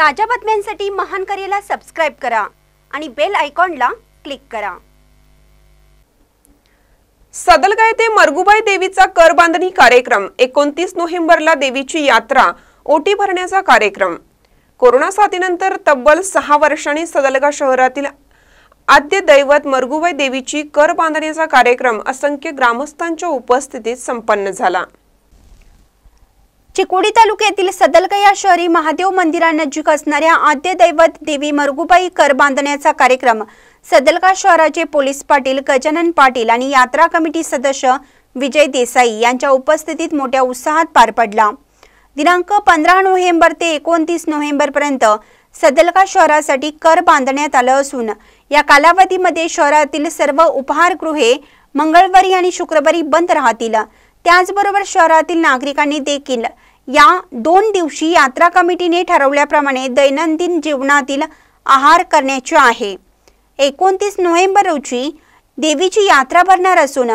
ताज्या बातम्यांसाठी महान करेला सबस्क्राईब करा आणि बेल आयकॉनला क्लिक करा सदलगा येथे मरगुबाई देवीचा कर बांधणी कार्यक्रम एकोणतीस नोव्हेंबरला देवीची यात्रा ओटी भरण्याचा कार्यक्रम कोरोना साथीनंतर तब्बल सहा वर्षांनी सदलगा शहरातील आद्य दैवत मरगुबाई देवीची कर बांधण्याचा कार्यक्रम असंख्य ग्रामस्थांच्या उपस्थितीत संपन्न झाला चिकोडी तालुक्यातील सदलकया या शहरी महादेव मंदिरानजीक असणाऱ्या आद्य दैवत देवी मरगुबाई कर बांधण्याचा कार्यक्रम सदलका शहराचे पोलीस पाटील गजानन पाटील आणि यात्रा कमिटी सदस्य विजय देसाई यांच्या उपस्थितीत मोठ्या उत्साहात पार पडला दिनांक पंधरा नोव्हेंबर ते एकोणतीस पर्यंत सदलका शहरासाठी कर बांधण्यात आलं असून या कालावधीमध्ये शहरातील सर्व उपहारगृहे मंगळवारी आणि शुक्रवारी बंद राहतील त्याचबरोबर शहरातील नागरिकांनी देखील या दोन दिवशी यात्रा कमिटीने ठरवल्याप्रमाणे दैनंदिन जीवनातील आहार करण्याचे आहे एकोणतीस नोव्हेंबर रोजी देवीची यात्रा भरणार असून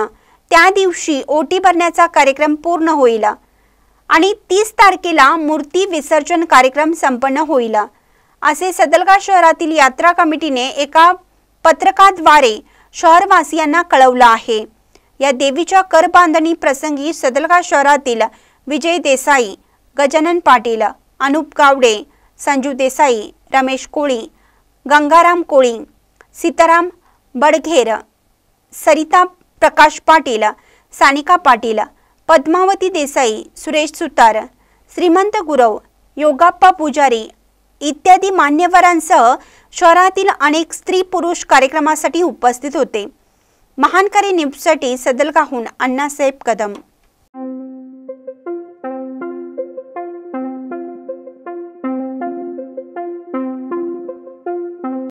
त्या दिवशी ओटी भरण्याचा कार्यक्रम पूर्ण होईल आणि तीस तारखेला मूर्ती विसर्जन कार्यक्रम संपन्न होईल असे सदलगा शहरातील यात्रा कमिटीने एका पत्रकाद्वारे शहरवासियांना कळवलं आहे या देवीच्या करबांधणी प्रसंगी सदलगा शहरातील विजय देसाई गजानन पाटील अनुप गावडे संजू देसाई रमेश कोळी गंगाराम कोळी सीताराम बडघेर सरिता प्रकाश पाटील सानिका पाटील पद्मावती देसाई सुरेश सुतार श्रीमंत गुरव योगाप्पा पुजारी इत्यादी मान्यवरांसह शहरातील अनेक स्त्री पुरुष कार्यक्रमासाठी उपस्थित होते महानकारी न्यूजसाठी सदलकाहून अण्णासाहेब कदम